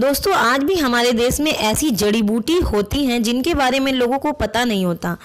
दोस्तों आज भी हमारे देश में ऐसी जड़ी बूटी होती हैं जिनके बारे में लोगों को पता नहीं होता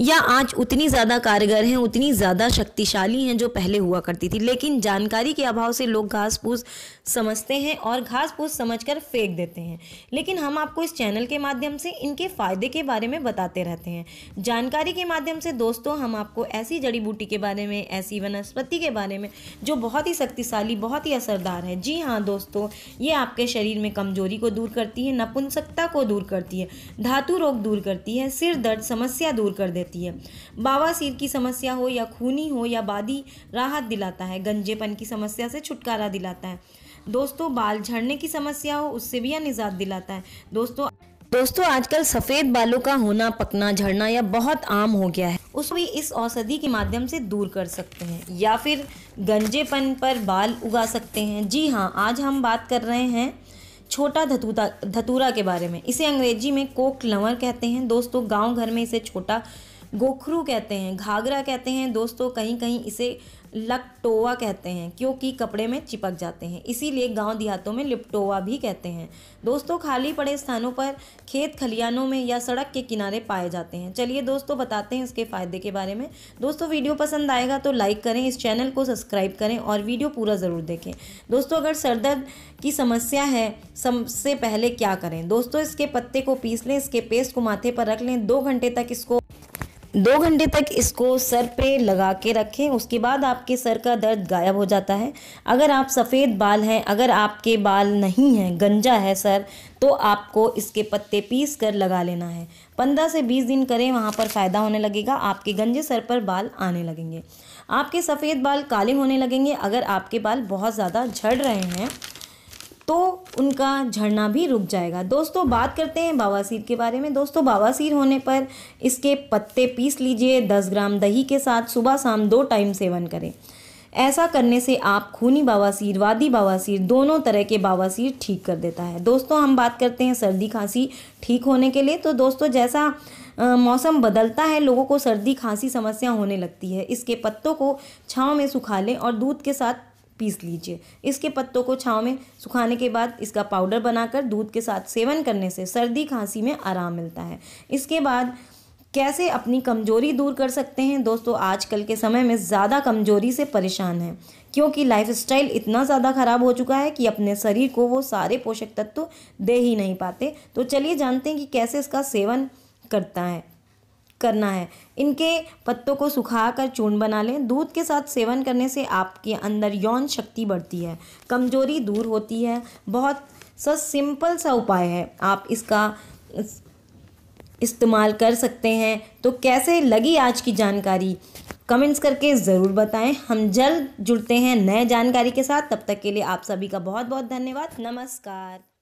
या आज उतनी ज़्यादा कारगर हैं उतनी ज़्यादा शक्तिशाली हैं जो पहले हुआ करती थी लेकिन जानकारी के अभाव से लोग घास फूस समझते हैं और घास फूस समझ कर फेंक देते हैं लेकिन हम आपको इस चैनल के माध्यम से इनके फ़ायदे के बारे में बताते रहते हैं जानकारी के माध्यम से दोस्तों हम आपको ऐसी जड़ी बूटी के बारे में ऐसी वनस्पति के बारे में जो बहुत ही शक्तिशाली बहुत ही असरदार है जी हाँ दोस्तों ये आपके शरीर में कमजोरी को दूर करती है नपुंसकता को दूर करती है धातु रोग दूर करती है सिर दर्द समस्या दूर कर देती रहती है बावासीर की समस्या हो या खूनी हो या बादी राहत दिलाता है गंजेपन की समस्या से छुटकारा दिलाता है दोस्तों बाल झड़ने की समस्या हो उससे भी यह निजात दिलाता है दोस्तों दोस्तों आजकल सफेद बालों का होना पकना झड़ना या बहुत आम हो गया है उस भी इस औषधि के माध्यम से दूर कर सकते हैं या फिर गंजेपन पर बाल उगा सकते हैं जी हाँ आज हम बात कर रहे हैं छोटा धतूता धतूरा के बारे में इसे अंग्रेजी में कोक लवर कहते हैं दोस्तों गांव घर में इसे छोटा गोखरू कहते हैं घाघरा कहते हैं दोस्तों कहीं कहीं इसे लकटोवा कहते हैं क्योंकि कपड़े में चिपक जाते हैं इसीलिए गांव देहातों में लिपटोवा भी कहते हैं दोस्तों खाली पड़े स्थानों पर खेत खलियानों में या सड़क के किनारे पाए जाते हैं चलिए दोस्तों बताते हैं इसके फ़ायदे के बारे में दोस्तों वीडियो पसंद आएगा तो लाइक करें इस चैनल को सब्सक्राइब करें और वीडियो पूरा ज़रूर देखें दोस्तों अगर सरदर्द की समस्या है सबसे पहले क्या करें दोस्तों इसके पत्ते को पीस लें इसके पेस्ट को माथे पर रख लें दो घंटे तक इसको दो घंटे तक इसको सर पे लगा के रखें उसके बाद आपके सर का दर्द गायब हो जाता है अगर आप सफ़ेद बाल हैं अगर आपके बाल नहीं हैं गंजा है सर तो आपको इसके पत्ते पीस कर लगा लेना है पंद्रह से बीस दिन करें वहाँ पर फ़ायदा होने लगेगा आपके गंजे सर पर बाल आने लगेंगे आपके सफ़ेद बाल काले होने लगेंगे अगर आपके बाल बहुत ज़्यादा झड़ रहे हैं तो उनका झड़ना भी रुक जाएगा दोस्तों बात करते हैं बावासीर के बारे में दोस्तों बावासीर होने पर इसके पत्ते पीस लीजिए 10 ग्राम दही के साथ सुबह शाम दो टाइम सेवन करें ऐसा करने से आप खूनी बवासीर वादी बवासीर दोनों तरह के बवासीर ठीक कर देता है दोस्तों हम बात करते हैं सर्दी खांसी ठीक होने के लिए तो दोस्तों जैसा आ, मौसम बदलता है लोगों को सर्दी खांसी समस्या होने लगती है इसके पत्तों को छाँव में सुखा लें और दूध के साथ पीस लीजिए इसके पत्तों को छाँव में सुखाने के बाद इसका पाउडर बनाकर दूध के साथ सेवन करने से सर्दी खांसी में आराम मिलता है इसके बाद कैसे अपनी कमजोरी दूर कर सकते हैं दोस्तों आजकल के समय में ज़्यादा कमजोरी से परेशान हैं क्योंकि लाइफस्टाइल इतना ज़्यादा ख़राब हो चुका है कि अपने शरीर को वो सारे पोषक तत्व दे ही नहीं पाते तो चलिए जानते हैं कि कैसे इसका सेवन करता है करना है इनके पत्तों को सुखाकर चूर्ण बना लें दूध के साथ सेवन करने से आपके अंदर यौन शक्ति बढ़ती है कमजोरी दूर होती है बहुत सा सिंपल सा उपाय है आप इसका इस्तेमाल कर सकते हैं तो कैसे लगी आज की जानकारी कमेंट्स करके ज़रूर बताएं हम जल्द जुड़ते हैं नए जानकारी के साथ तब तक के लिए आप सभी का बहुत बहुत धन्यवाद नमस्कार